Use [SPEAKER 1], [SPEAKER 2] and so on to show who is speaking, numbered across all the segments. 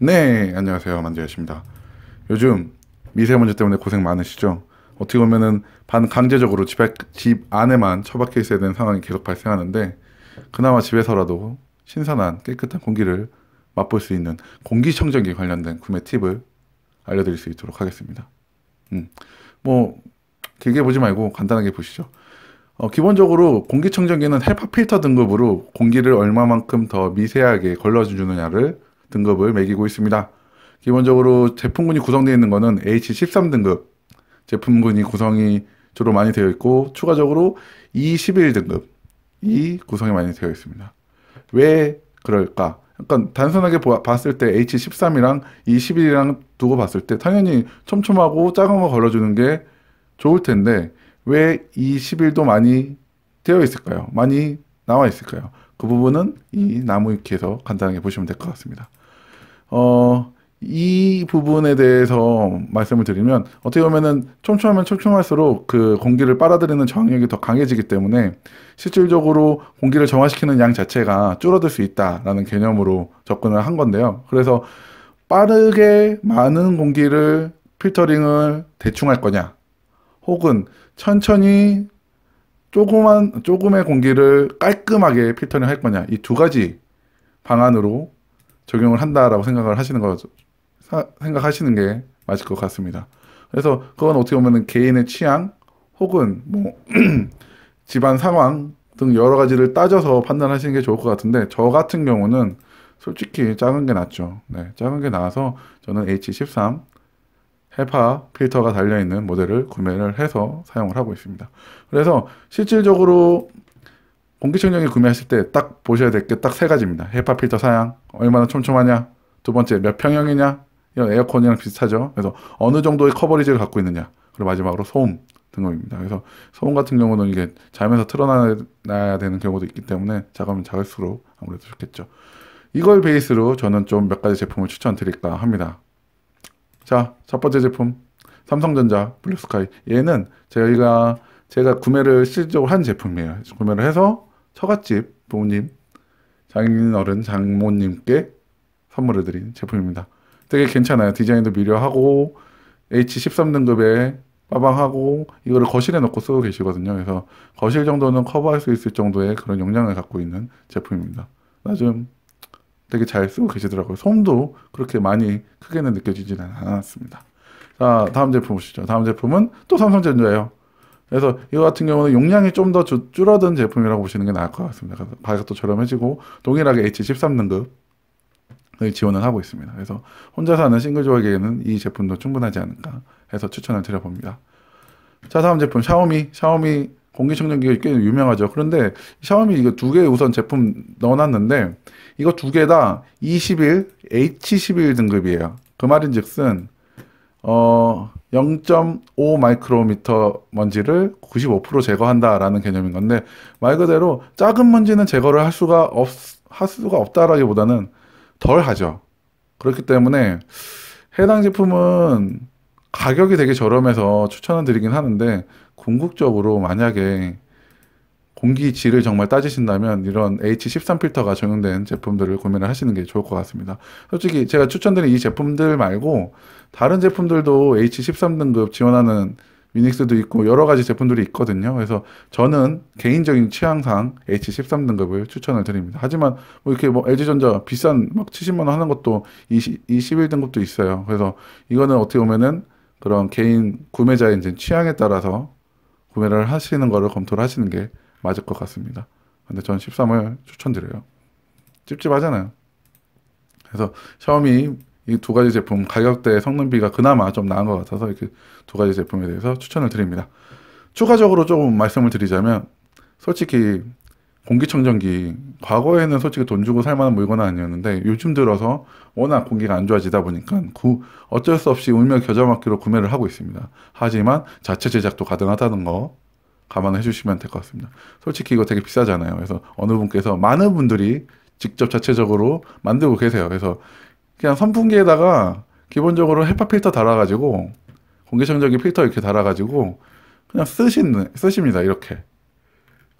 [SPEAKER 1] 네, 안녕하세요. 만재였습니다. 요즘 미세먼지 때문에 고생 많으시죠? 어떻게 보면은 반강제적으로 집, 집 안에만 처박혀 있어야 되는 상황이 계속 발생하는데 그나마 집에서라도 신선한 깨끗한 공기를 맛볼 수 있는 공기청정기 관련된 구매 팁을 알려드릴 수 있도록 하겠습니다. 음, 뭐 길게 보지 말고 간단하게 보시죠. 어, 기본적으로 공기청정기는 헤파 필터 등급으로 공기를 얼마만큼 더 미세하게 걸러주느냐를 등급을 매기고 있습니다. 기본적으로 제품군이 구성되어 있는 것은 H13 등급 제품군이 구성이 주로 많이 되어 있고 추가적으로 E11 등급 이 구성이 많이 되어 있습니다. 왜 그럴까? 약간 단순하게 봤을 때 H13이랑 E11이랑 두고 봤을 때 당연히 촘촘하고 작은 거 걸러주는 게 좋을 텐데 왜 E11도 많이 되어 있을까요? 많이 나와 있을까요? 그 부분은 이 나무 위키에서 간단하게 보시면 될 것 같습니다. 어, 이 부분에 대해서 말씀을 드리면 어떻게 보면은 촘촘하면 촘촘할수록 그 공기를 빨아들이는 저항력이 더 강해지기 때문에 실질적으로 공기를 정화시키는 양 자체가 줄어들 수 있다라는 개념으로 접근을 한 건데요. 그래서 빠르게 많은 공기를 필터링을 대충 할 거냐 혹은 천천히 조그만 조금의 공기를 깔끔하게 필터링 할 거냐 이 두 가지 방안으로 적용을 한다라고 생각을 하시는 거 생각하시는 게 맞을 것 같습니다. 그래서 그건 어떻게 보면 개인의 취향 혹은 뭐 집안 상황 등 여러 가지를 따져서 판단하시는 게 좋을 것 같은데 저 같은 경우는 솔직히 작은 게 낫죠. 네, 작은 게 나아서 저는 H13 헤파 필터가 달려있는 모델을 구매를 해서 사용을 하고 있습니다. 그래서 실질적으로 공기청정기 구매하실 때 딱 보셔야 될 게 딱 세 가지입니다. 헤파 필터 사양, 얼마나 촘촘하냐, 두 번째 몇 평형이냐, 이런 에어컨이랑 비슷하죠. 그래서 어느 정도의 커버리지를 갖고 있느냐, 그리고 마지막으로 소음 등급입니다. 그래서 소음 같은 경우는 이게 자면서 틀어놔야 되는 경우도 있기 때문에 작으면 작을수록 아무래도 좋겠죠. 이걸 베이스로 저는 좀 몇 가지 제품을 추천드릴까 합니다. 자, 첫 번째 제품 삼성전자 블루스카이 얘는 저희가 제가 구매를 실질적으로 한 제품이에요. 구매를 해서 처갓집 부모님, 장인어른, 장모님께 선물을 드린 제품입니다. 되게 괜찮아요. 디자인도 미려하고 H13등급에 빠방하고 이거를 거실에 넣고 쓰고 계시거든요. 그래서 거실 정도는 커버할 수 있을 정도의 그런 용량을 갖고 있는 제품입니다. 나 좀 되게 잘 쓰고 계시더라고요. 솜도 그렇게 많이 크게는 느껴지지는 않았습니다. 자, 다음 제품 보시죠. 다음 제품은 또 삼성전자예요. 그래서 이거 같은 경우는 용량이 좀 더 줄어든 제품이라고 보시는 게 나을 것 같습니다. 가격도 저렴해지고 동일하게 H13 등급 지원을 하고 있습니다. 그래서 혼자 사는 싱글 조에게는 이 제품도 충분하지 않을까 해서 추천을 드려봅니다. 자 다음 제품 샤오미 샤오미 공기청정기가 꽤 유명하죠. 그런데 샤오미 이거 두 개 우선 제품 넣어놨는데 이거 두 개 다 21, H11 등급이에요. 그 말인즉슨 어0.5 마이크로미터 먼지를 95% 제거한다라는 개념인 건데 말 그대로 작은 먼지는 제거를 할 수가 없, 할 수가 없다라기보다는 덜 하죠. 그렇기 때문에 해당 제품은 가격이 되게 저렴해서 추천을 드리긴 하는데 궁극적으로 만약에 공기질을 정말 따지신다면 이런 H13 필터가 적용된 제품들을 구매를 하시는 게 좋을 것 같습니다. 솔직히 제가 추천드린 이 제품들 말고 다른 제품들도 H13 등급 지원하는 위닉스도 있고 여러 가지 제품들이 있거든요. 그래서 저는 개인적인 취향상 H13 등급을 추천을 드립니다. 하지만 뭐 이렇게 뭐 LG전자 비싼 막 70만 원 하는 것도 20, 21 등급도 있어요. 그래서 이거는 어떻게 보면은 그런 개인 구매자의 이제 취향에 따라서 구매를 하시는 거를 검토를 하시는 게 맞을 것 같습니다. 근데 전 13을 추천드려요. 찝찝하잖아요. 그래서 샤오미 이 두 가지 제품 가격대 성능비가 그나마 좀 나은 것 같아서 이렇게 두 가지 제품에 대해서 추천을 드립니다. 추가적으로 조금 말씀을 드리자면 솔직히 공기청정기 과거에는 솔직히 돈 주고 살 만한 물건은 아니었는데 요즘 들어서 워낙 공기가 안 좋아지다 보니까 구, 어쩔 수 없이 울며 겨자먹기로 구매를 하고 있습니다. 하지만 자체 제작도 가능하다는 거 감안해 주시면 될 것 같습니다. 솔직히 이거 되게 비싸잖아요. 그래서 어느 분께서 많은 분들이 직접 자체적으로 만들고 계세요. 그래서 그냥 선풍기에다가 기본적으로 헤파 필터 달아가지고 공기청정기 필터 이렇게 달아가지고 그냥 쓰신 쓰십니다. 이렇게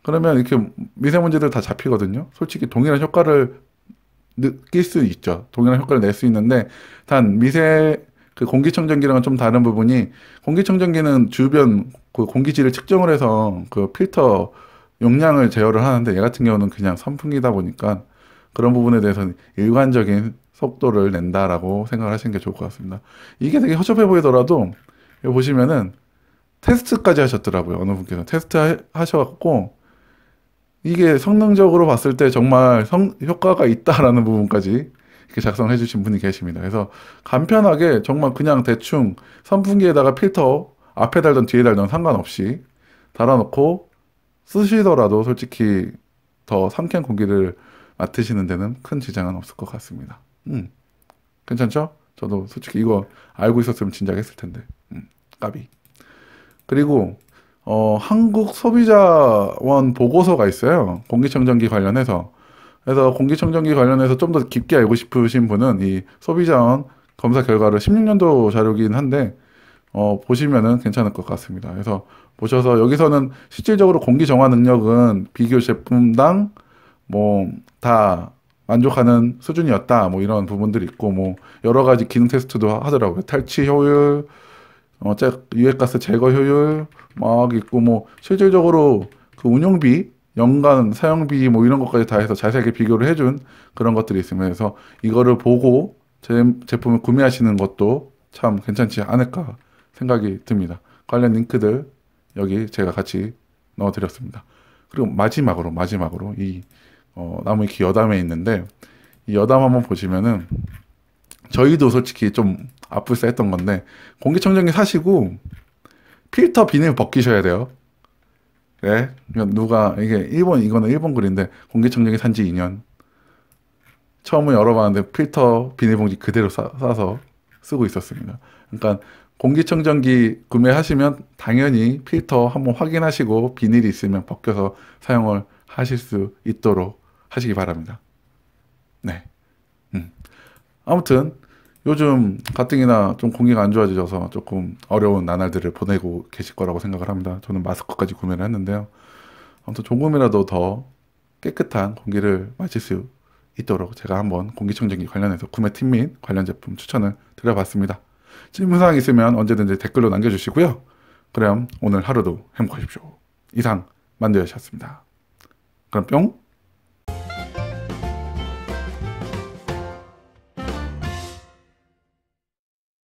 [SPEAKER 1] 그러면 이렇게 미세먼지들 다 잡히거든요. 솔직히 동일한 효과를 느낄 수 있죠. 동일한 효과를 낼 수 있는데 단 미세 그 공기청정기랑은 좀 다른 부분이 공기청정기는 주변 그 공기질을 측정을 해서 그 필터 용량을 제어를 하는데 얘 같은 경우는 그냥 선풍기다 보니까 그런 부분에 대해서는 일관적인 속도를 낸다라고 생각을 하시는 게 좋을 것 같습니다. 이게 되게 허접해 보이더라도 보시면은 테스트까지 하셨더라고요. 어느 분께서 테스트 하셔갖고 이게 성능적으로 봤을 때 정말 성, 효과가 있다라는 부분까지 이렇게 작성해 주신 분이 계십니다. 그래서 간편하게 정말 그냥 대충 선풍기에다가 필터 앞에 달던 뒤에 달던 상관없이 달아놓고 쓰시더라도 솔직히 더 상쾌한 공기를 맡으시는 데는 큰 지장은 없을 것 같습니다. 음. 괜찮죠? 저도 솔직히 이거 알고 있었으면 진작 했을 텐데. 음. 까비. 그리고 어, 한국 소비자원 보고서가 있어요. 공기청정기 관련해서. 그래서 공기청정기 관련해서 좀 더 깊게 알고 싶으신 분은 이 소비자원 검사 결과를 16년도 자료긴 한데 어, 보시면은 괜찮을 것 같습니다. 그래서 보셔서 여기서는 실질적으로 공기 정화 능력은 비교 제품당 뭐 다 만족하는 수준이었다. 뭐 이런 부분들이 있고 뭐 여러 가지 기능 테스트도 하더라고요. 탈취 효율, 어, 유해가스 제거 효율 막 있고 뭐 실질적으로 그 운용비 연간 사용비 뭐 이런 것까지 다 해서 자세하게 비교를 해준 그런 것들이 있으면서 이거를 보고 제, 제품을 구매하시는 것도 참 괜찮지 않을까 생각이 듭니다. 관련 링크들 여기 제가 같이 넣어드렸습니다. 그리고 마지막으로 마지막으로 이 어, 나무위키 여담에 있는데 이 여담 한번 보시면은 저희도 솔직히 좀 아플싸 했던 건데 공기청정기 사시고 필터 비닐 벗기셔야 돼요. 예? 그러니까 누가 이게 일본 이거는 일본 글인데 공기청정기 산지 2년 처음에 열어봤는데 필터 비닐봉지 그대로 싸, 서 쓰고 있었습니다. 그러니까 공기청정기 구매하시면 당연히 필터 한번 확인하시고 비닐이 있으면 벗겨서 사용을 하실 수 있도록 하시기 바랍니다. 네. 음. 아무튼 요즘 가뜩이나 좀 공기가 안 좋아지셔서 조금 어려운 나날들을 보내고 계실 거라고 생각을 합니다. 저는 마스크까지 구매를 했는데요. 아무튼 조금이라도 더 깨끗한 공기를 마실 수 있도록 제가 한번 공기청정기 관련해서 구매팀 및 관련 제품 추천을 드려봤습니다. 질문사항 있으면 언제든지 댓글로 남겨주시고요. 그럼 오늘 하루도 행복하십시오. 이상 만두였셨습니다 그럼 뿅!